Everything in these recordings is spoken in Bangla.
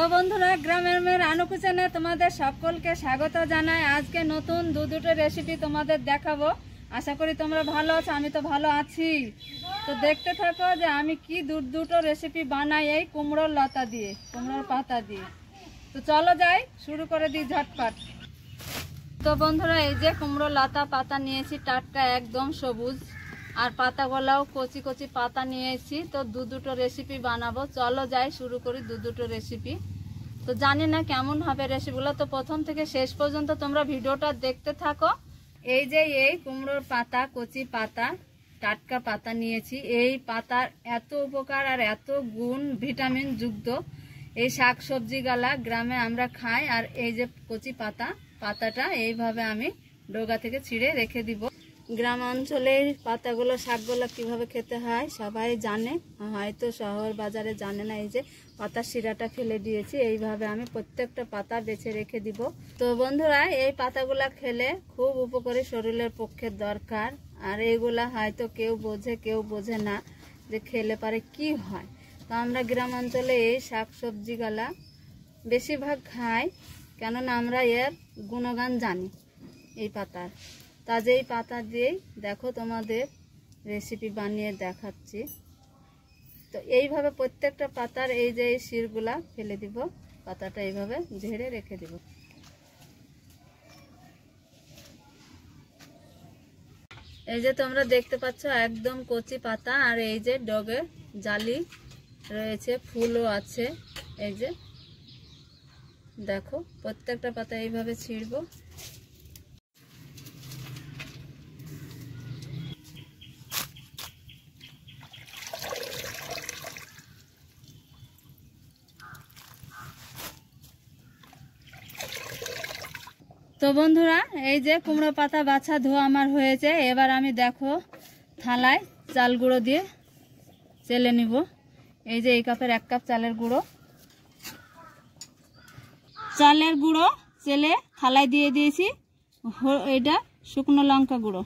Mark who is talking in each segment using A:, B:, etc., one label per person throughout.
A: তো বন্ধুরা গ্রামের মেয়ের আনুকুচনে তোমাদের সকলকে স্বাগত জানাই আজকে নতুন দু দুটো রেসিপি তোমাদের দেখাবো আশা করি তোমরা ভালো আছো আমি তো ভালো আছি তো দেখতে থাকো যে আমি কি দু দুটো রেসিপি বানাই এই কুমড়োর লতা দিয়ে কুমড়োর পাতা দিয়ে তো চলো যাই শুরু করে দিই ঝটপাট তো বন্ধুরা এই যে কুমড়োর লতা পাতা নিয়েছি টাটকা একদম সবুজ আর পাতা গলাও কচি কচি পাতা নিয়ে এসেছি তো দু দুটো রেসিপি বানাবো চলো যাই শুরু করি দু দুটো রেসিপি তো জানি না কেমন হবে রেসিপিগুলো তো প্রথম থেকে শেষ পর্যন্ত তোমরা ভিডিওটা দেখতে থাকো এই যে এই কুমড়োর পাতা কচি পাতা টাটকা পাতা নিয়েছি এই পাতার এত উপকার আর এত গুণ ভিটামিন যুক্ত এই শাক সবজি গালা গ্রামে আমরা খাই আর এই যে কচি পাতা পাতাটা এইভাবে আমি ডোগা থেকে ছিঁড়ে রেখে দিব গ্রামাঞ্চলের পাতাগুলো শাকগুলো কিভাবে খেতে হয় সবাই জানে হয়তো শহর বাজারে জানে না এই যে পাতা শিরাটা ফেলে দিয়েছি এইভাবে আমি প্রত্যেকটা পাতা বেছে রেখে দিব তো বন্ধুরা এই পাতাগুলো খেলে খুব উপকারী শরীরের পক্ষে দরকার আর এইগুলা হয়তো কেউ বোঝে কেউ বোঝে না যে খেলে পারে কি হয় তো আমরা গ্রামাঞ্চলে এই শাক সবজিগুলা বেশিরভাগ খাই কেননা আমরা এর গুণগান জানি এই পাতার তাজেই পাতা দিয়েই দেখো তোমাদের রেসিপি বানিয়ে দেখাচ্ছি তো এইভাবে প্রত্যেকটা পাতার এই যে এই শিরগুলা ফেলে দিব পাতাটা এইভাবে ঝেড়ে রেখে দিব এই যে তোমরা দেখতে পাচ্ছ একদম কচি পাতা আর এই যে ডগে জালি রয়েছে ফুলও আছে এই যে দেখো প্রত্যেকটা পাতা এইভাবে ছিঁড়বো তো বন্ধুরা এই যে কুমড়ো পাতা বাছা ধোয়া আমার হয়েছে এবার আমি দেখো থালায় চাল গুঁড়ো দিয়ে চেলে নিব এই যে এই কাপের এক কাপ চালের গুঁড়ো চালের গুঁড়ো চেলে থালায় দিয়ে দিয়েছি এটা শুকনো লঙ্কা গুঁড়ো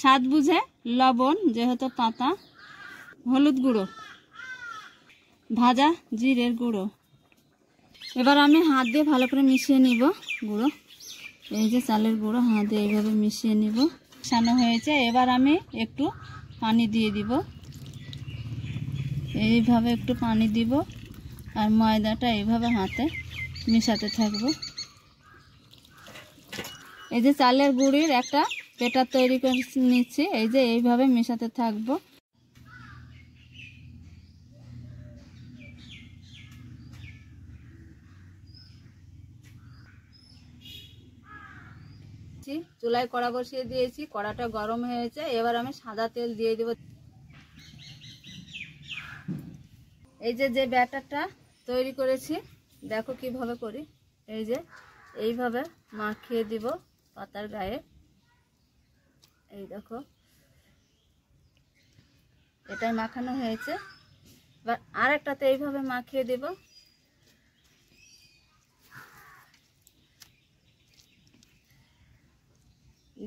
A: স্বাদ বুঝে লবণ যেহেতু পাতা হলুদ গুঁড়ো ভাজা জিরের গুঁড়ো এবার আমি হাত দিয়ে ভালো করে মিশিয়ে নিব গুঁড়ো এই যে চালের গুঁড়ো হাতে এইভাবে মিশিয়ে নিব সানো হয়েছে এবার আমি একটু পানি দিয়ে দিব এইভাবে একটু পানি দিব আর ময়দাটা এইভাবে হাতে মিশাতে থাকব এই যে চালের গুঁড়ির একটা পেটার তৈরি করে নিচ্ছি এই যে এইভাবে মেশাতে থাকবো নিয়েছি চুলায় কড়া বসিয়ে দিয়েছি কড়াটা গরম হয়েছে এবার আমি সাদা তেল দিয়ে দেব এই যে যে ব্যাটারটা তৈরি করেছি দেখো কিভাবে করি এই যে এইভাবে মাখিয়ে দিব পাতার গায়ে এই দেখো এটাই মাখানো হয়েছে এবার আর একটাতে এইভাবে মাখিয়ে দেবো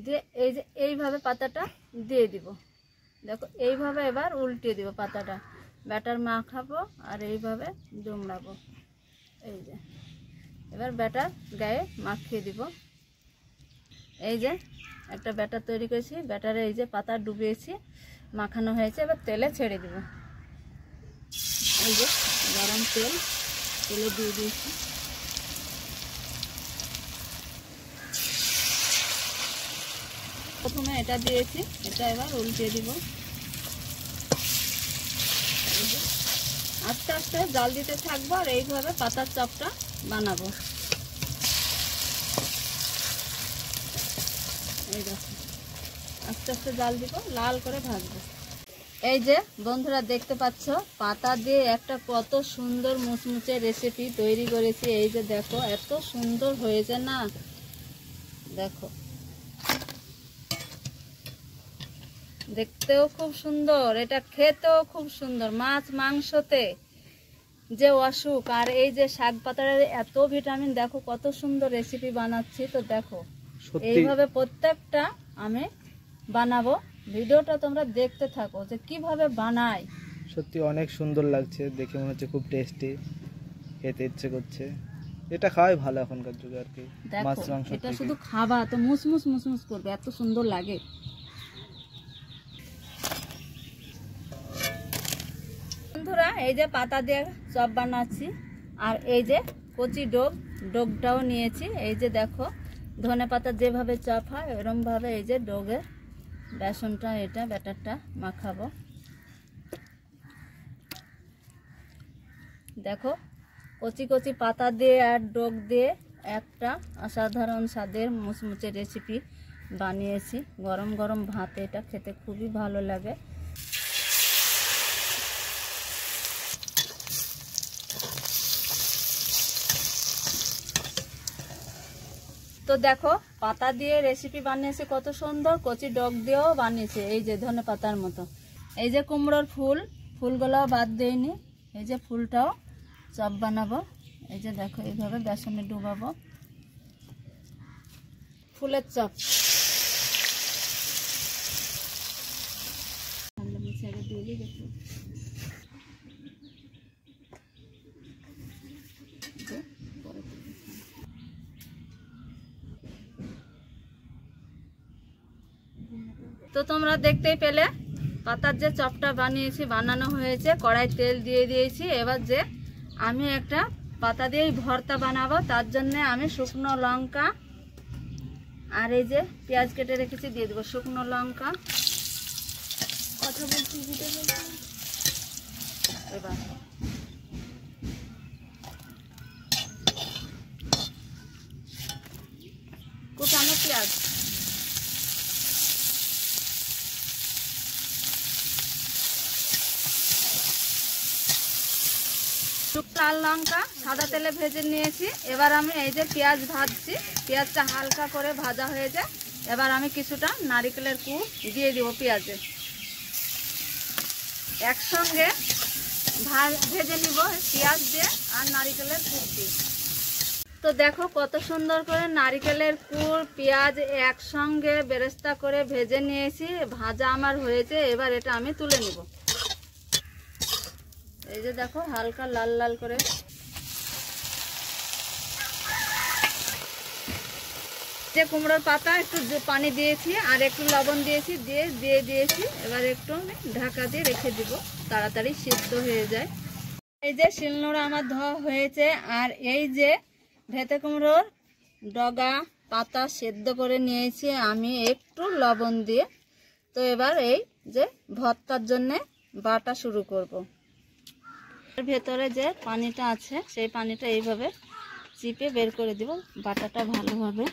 A: দিয়ে এই যে এইভাবে পাতাটা দিয়ে দিব দেখো এইভাবে এবার উল্টে দিব পাতাটা ব্যাটার মাখাবো আর এইভাবে দুমড়াবো এই যে এবার ব্যাটার গায়ে মাখিয়ে দিব এই যে একটা ব্যাটার তৈরি করেছি ব্যাটারে এই যে পাতা ডুবিয়েছি মাখানো হয়েছে এবার তেলে ছেড়ে দিব এই যে গরম তেল তেলে দিয়ে দিয়েছি প্রথমে এটা দিয়েছি এটা এবার উল্টে দিব আস্তে আস্তে জাল দিতে থাকবো আর এইভাবে পাতার চপটা বানাবো এই আস্তে আস্তে জাল দিব লাল করে ভাজবো এই যে বন্ধুরা দেখতে পাচ্ছ পাতা দিয়ে একটা কত সুন্দর মুচমুচে রেসিপি তৈরি করেছি এই যে দেখো এত সুন্দর হয়েছে না দেখো দেখতেও খুব সুন্দর এটা খেতেও খুব সুন্দর মাছ মাংসতে যে অসুখ আর এই যে শাক পাতার এত ভিটামিন দেখো কত সুন্দর রেসিপি বানাচ্ছি তো দেখো এইভাবে প্রত্যেকটা আমি বানাবো ভিডিওটা তোমরা দেখতে থাকো যে কিভাবে বানাই
B: সত্যি অনেক সুন্দর লাগছে দেখে মনে হচ্ছে খুব টেস্টি খেতে ইচ্ছে করছে এটা খাওয়াই ভালো এখনকার যুগে আর কি মাছ মাংস এটা শুধু
A: খাবা তো মুসমুস মুসমুস করবে এত সুন্দর লাগে এই যে পাতা দিয়ে চপ বানাচ্ছি আর এই যে কচি ডোব ডোগটাও নিয়েছি এই যে দেখো ধনে পাতা যেভাবে চপ হয় ওরমভাবে এই যে ডোগের বেসনটা এটা ব্যাটারটা মাখাবো দেখো কচি কচি পাতা দিয়ে আর ডোগ দিয়ে একটা অসাধারণ স্বাদের মুচমুচে রেসিপি বানিয়েছি গরম গরম ভাতে এটা খেতে খুবই ভালো লাগে তো দেখো পাতা দিয়ে রেসিপি বানিয়েছে কত সুন্দর কচি ডগ দিয়েও বানিয়েছে এই যে ধনে পাতার মতো এই যে কুমড়োর ফুল ফুলগুলোও বাদ দিইনি এই যে ফুলটাও চপ বানাবো এই যে দেখো এইভাবে বেসনে ডুবাবো ফুলের চপ দেখতেই পেলে পাতার যে চপটা বানিয়েছি বানানো হয়েছে কড়াই তেল দিয়ে দিয়েছি এবার যে আমি একটা পাতা দিয়েই ভর্তা বানাবো তার জন্য আমি শুকনো লঙ্কা আর এই যে পেঁয়াজ কেটে রেখেছি দিয়ে দেবো শুকনো লঙ্কা কথা বলছি এবার শুকনো লাল লঙ্কা সাদা তেলে ভেজে নিয়েছি এবার আমি এই যে পেঁয়াজ ভাজছি পেঁয়াজটা হালকা করে ভাজা হয়ে যায় এবার আমি কিছুটা নারিকেলের কুড় দিয়ে দিব পেঁয়াজে একসঙ্গে ভেজে নিব পেঁয়াজ দিয়ে আর নারিকেলের কুড় দিয়ে তো দেখো কত সুন্দর করে নারিকেলের কুড় পেঁয়াজ একসঙ্গে বেরেস্তা করে ভেজে নিয়েছি ভাজা আমার হয়েছে এবার এটা আমি তুলে নেবো এই যে দেখো হালকা লাল লাল করে যে কুমড়োর পাতা একটু পানি দিয়েছি আর একটু লবণ দিয়েছি দিয়ে দিয়ে দিয়েছি এবার একটু ঢাকা দিয়ে রেখে দিব তাড়াতাড়ি সিদ্ধ হয়ে যায় এই যে শিলনোড়া আমার ধোয়া হয়েছে আর এই যে ভেতে কুমড়োর ডগা পাতা সেদ্ধ করে নিয়েছি আমি একটু লবণ দিয়ে তো এবার এই যে ভর্তার জন্যে বাটা শুরু করব। এর ভেতরে যে পানিটা আছে সেই পানিটা এইভাবে চিপে বের করে দিব বাটাটা ভালোভাবে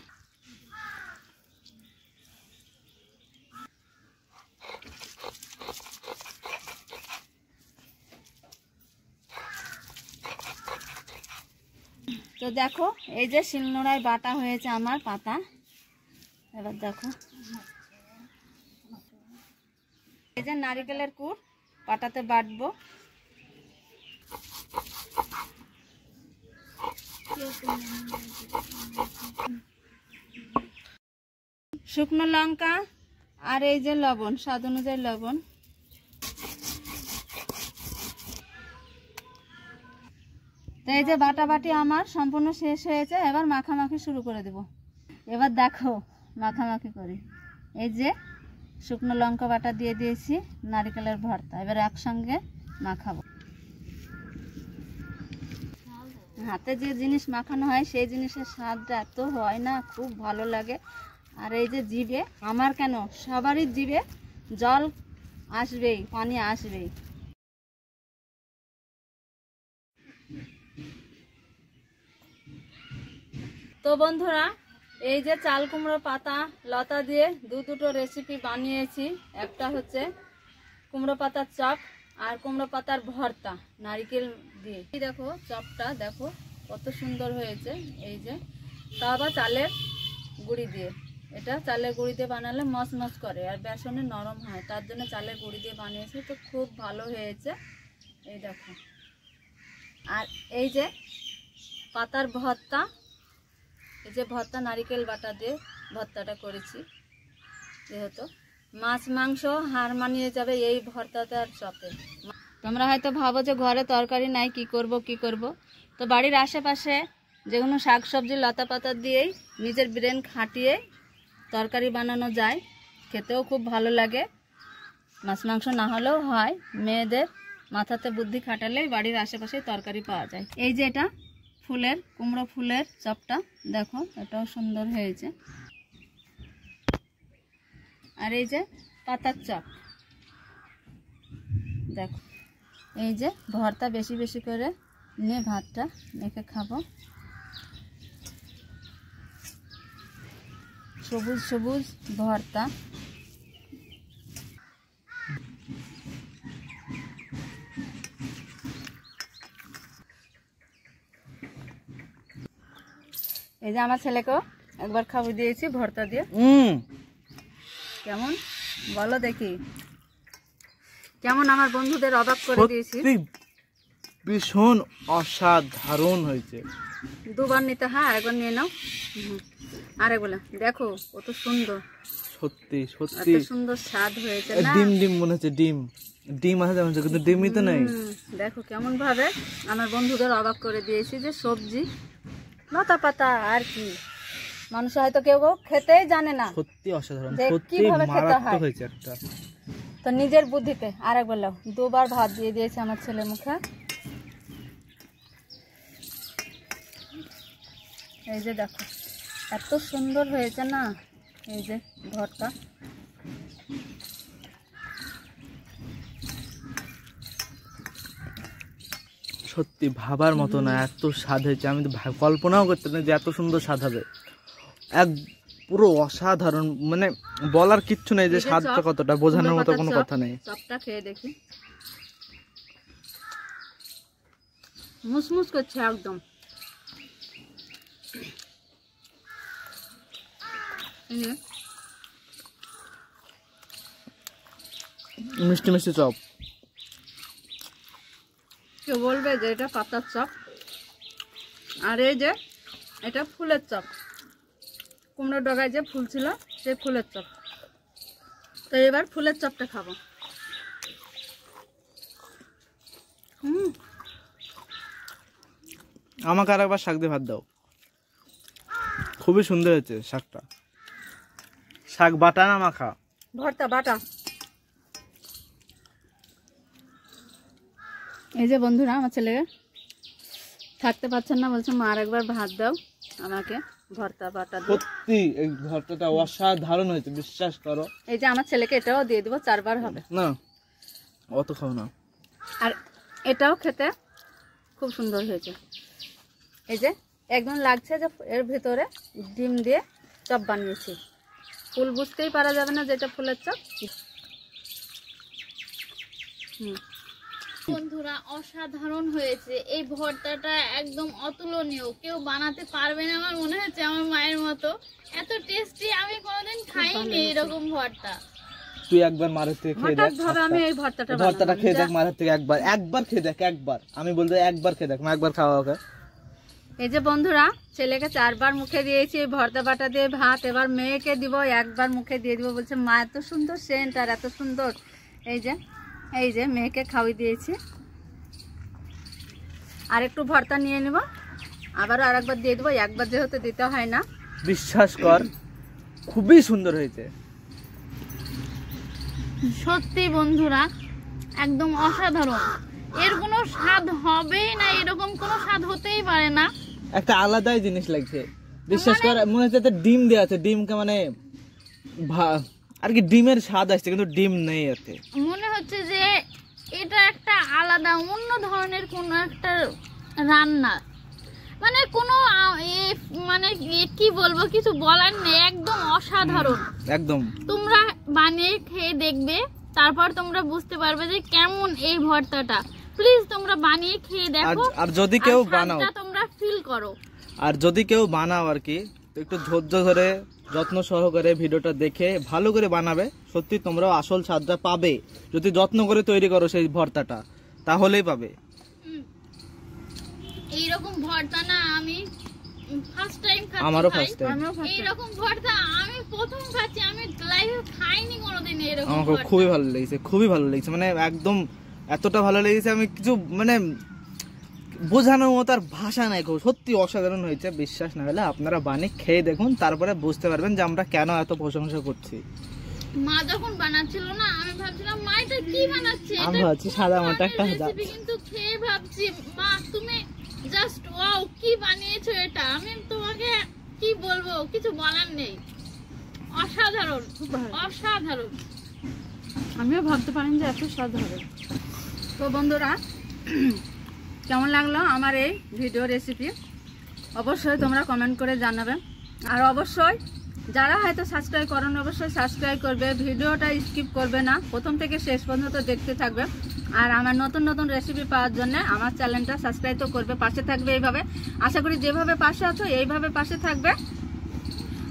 A: তো দেখো এই যে শিলনোড়ায় বাটা হয়েছে আমার পাতা এবার দেখো এই যে নারিকেলের কুড় পাটাতে বাটবো শুকনো লঙ্কা আর এই যে লবণ স্বাদ অনুযায়ী লবণ তো এই যে বাটাবাটি আমার সম্পূর্ণ শেষ হয়েছে এবার মাখামাখি শুরু করে দেব এবার দেখো মাখামাখি করি এই যে শুকনো লঙ্কা বাটা দিয়ে দিয়েছি নারিকেলের ভর্তা এবার একসঙ্গে মাখাবো হাতে যে জিনিস মাখানো হয় সেই জিনিসের স্বাদটা এত হয় না খুব ভালো লাগে আর এই যে জিভে আমার কেন সবারই জিভে জল আসবেই পানি আসবেই তো বন্ধুরা এই যে চাল কুমড়ো পাতা লতা দিয়ে দু দুটো রেসিপি বানিয়েছি একটা হচ্ছে কুমড়ো পাতার চপ আর কুমড়ো পাতার ভর্তা নারিকেল দিয়ে দেখো চপটা দেখো কত সুন্দর হয়েছে এই যে তা আবার চালের গুঁড়ি দিয়ে এটা চালের গুঁড়ি দিয়ে বানালে মস মস করে আর বেসনে নরম হয় তার জন্য চালের গুঁড়ি দিয়ে বানিয়েছি তো খুব ভালো হয়েছে এই দেখো আর এই যে পাতার ভর্তা এই যে ভর্তা নারিকেল বাটা দিয়ে ভর্তাটা করেছি যেহেতু মাছ মাংস হার মানিয়ে যাবে এই ভর্তাটার চপে তোমরা হয়তো ভাবো যে ঘরে তরকারি নাই কি করব কি করব তো বাড়ির আশেপাশে যে কোনো শাকসবজি লতা পাতা দিয়েই নিজের ব্রেন খাটিয়ে তরকারি বানানো যায় খেতেও খুব ভালো লাগে মাছ মাংস না হলেও হয় মেয়েদের মাথাতে বুদ্ধি খাটালে বাড়ির আশেপাশে তরকারি পাওয়া যায় এই যে এটা ফুলের কুমড়ো ফুলের চপটা দেখো এটাও সুন্দর হয়েছে আর এই যে পাতার চপ দেখো এই যে ভর্তা বেশি বেশি করে নিয়ে ভাতটা মেখে খাবো সবুজ সবুজ ভর্তা এই যে আমার ছেলেকেও একবার খাবো দিয়েছি ভর্তা দিয়ে কেমন বলো দেখি কেমন আমার বন্ধুদের অবাক করে দিয়েছি
B: ভীষণ অসাধারণ হয়েছে
A: দুবার নিতে হ্যাঁ আরেকবার নিয়ে নাও আরে বলে দেখো কত সুন্দর
B: সত্যি সত্যি
A: সুন্দর স্বাদ হয়েছে না ডিম
B: ডিম মনে হচ্ছে ডিম ডিম আছে মনে হচ্ছে কিন্তু ডিমই তো নাই
A: দেখো কেমন ভাবে আমার বন্ধুদের অবাক করে দিয়েছি যে সবজি লতা পাতা আর কি মানুষ হয়তো কেউ খেতে জানে না
B: সত্যি অসাধারণ সত্যি
A: তো নিজের বুদ্ধিতে আরেকবার বললাম দুবার ভাত দিয়ে দিয়েছে আমার ছেলে মুখে এই যে দেখো এত সুন্দর হয়েছে না এই যে ঘরটা
B: সত্যি ভাবার মতো না এত স্বাদ হয়েছে আমি তো কল্পনাও করতে না যে এত সুন্দর স্বাদ হবে এক পুরো অসাধারণ মানে বলার কিচ্ছু নেই যে স্বাদটা কতটা বোঝানোর মতো কোনো কথা নেই
A: চপটা খেয়ে দেখি মুসমুস করছে একদম
B: মিষ্টি মিষ্টি চপ
A: কেউ বলবে যে এটা পাতার চপ আর এই যে এটা ফুলের চপ কুমড়ো ডগায় যে ফুল ছিল সেই ফুলের চপ তো এবার ফুলের চপটা খাবো
B: আমাকে আর একবার শাক দিয়ে ভাত দাও খুবই সুন্দর হয়েছে শাকটা শাক বাটা না মাখা
A: ভর্তা বাটা এই যে বন্ধুরা আমার ছেলে থাকতে পারছেন না বলছে মা আর একবার ভাত দাও আমাকে ভর্তা
B: এই ভর্তাটা অসাধারণ হয়েছে বিশ্বাস করো
A: এই যে আমার ছেলেকে এটাও দিয়ে হবে
B: না অত
A: আর এটাও খেতে খুব সুন্দর হয়েছে এই যে লাগছে যে এর ভিতরে ডিম দিয়ে চপ বানিয়েছি ফুল বুঝতেই পারা যাবে না যেটা ফুলের চপ হুম
C: বন্ধুরা অসাধারণ হয়েছে এই ভর্তাটা একদম অতুলনীয় কেউ বানাতে পারবে না আমার মনে হচ্ছে আমার মায়ের মতো এত টেস্টি আমি কোনোদিন খাইনি এরকম ভর্তা
B: তুই একবার মারের থেকে খেয়ে দেখ আমি এই ভর্তাটা ভর্তাটা খেয়ে দেখ মারের থেকে একবার একবার খেয়ে দেখ একবার আমি বলতে একবার খেয়ে দেখ একবার খাওয়া হবে
A: এই যে বন্ধুরা ছেলেকে চারবার মুখে দিয়েছি এই ভর্তা বাটা দিয়ে ভাত এবার মেয়েকে দিব একবার মুখে দিয়ে দিব বলছে মা এত সুন্দর সেন্ট আর এত সুন্দর এই যে এই যে মেয়েকে খাওয়াই দিয়েছি আর একটু ভর্তা নিয়ে নিব আবার আর একবার দিয়ে দেবো একবার যেহেতু দিতে হয় না
B: বিশ্বাস কর খুবই সুন্দর হয়েছে
C: সত্যি বন্ধুরা একদম অসাধারণ এর কোনো স্বাদ হবেই না এরকম কোনো স্বাদ হতেই পারে না
B: একটা আলাদাই জিনিস লাগছে মানে বিশ্বাস কর মনে হচ্ছে ডিম দেওয়া আছে ডিমকে মানে আর কি ডিমের স্বাদ আসছে কিন্তু ডিম নেই এতে
C: মনে হচ্ছে যে এটা একটা আলাদা অন্য ধরনের কোনো একটা রান্না মানে কোনো মানে কি বলবো কিছু বলার নেই একদম অসাধারণ একদম তোমরা বানিয়ে খেয়ে দেখবে তারপর তোমরা বুঝতে পারবে যে কেমন এই ভর্তাটা প্লিজ তোমরা বানিয়ে খেয়ে দেখো আর যদি কেউ বানাও তোমরা ফিল করো
B: আর যদি কেউ বানাও আর কি একটু ধৈর্য ধরে যত্ন সহকারে ভিডিওটা দেখে ভালো করে বানাবে সত্যি তোমরাও আসল স্বাদটা পাবে যদি যত্ন করে তৈরি করো সেই ভর্তাটা তাহলেই পাবে
C: এইরকম ভর্তা না আমি আমারও খুবই
B: ভালো লেগেছে খুবই ভালো লেগেছে মানে একদম এতটা ভালো লেগেছে আমি কিছু মানে বোঝানোর মতো আর ভাষা নাই খুব সত্যি অসাধারণ হয়েছে বিশ্বাস না হলে আপনারা বানিয়ে খেয়ে দেখুন তারপরে বুঝতে পারবেন যে আমরা কেন এত প্রশংসা করছি
C: মা যখন বানাচ্ছিল না আমি ভাবছিলাম মা এটা কি বানাচ্ছে আমি ভাবছি সাদা মাটা একটা রেসিপি কিন্তু খেয়ে ভাবছি মা তুমি জাস্ট ওয়াও কি বানিয়েছো এটা আমি তোমাকে কি বলবো কিছু বলার নেই অসাধারণ অসাধারণ
A: আমিও ভাবতে পারিনি যে এত সাধারণ তো বন্ধুরা কেমন লাগলো আমার এই ভিডিও রেসিপি অবশ্যই তোমরা কমেন্ট করে জানাবে আর অবশ্যই যারা হয়তো সাবস্ক্রাইব করেন অবশ্যই সাবস্ক্রাইব করবে ভিডিওটা স্কিপ করবে না প্রথম থেকে শেষ পর্যন্ত দেখতে থাকবে আর আমার নতুন নতুন রেসিপি পাওয়ার জন্য আমার চ্যানেলটা সাবস্ক্রাইব তো করবে পাশে থাকবে এইভাবে আশা করি যেভাবে পাশে আছো এইভাবে পাশে থাকবে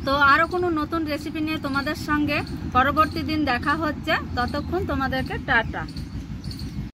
A: তো আরও কোনো নতুন রেসিপি নিয়ে তোমাদের সঙ্গে পরবর্তী দিন দেখা হচ্ছে ততক্ষণ তোমাদেরকে টাটা